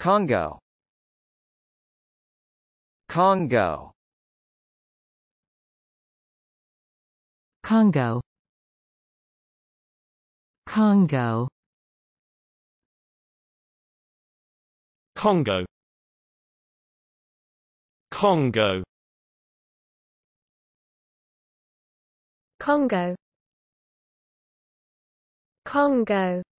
Congo Congo Congo Congo Congo Congo Congo Congo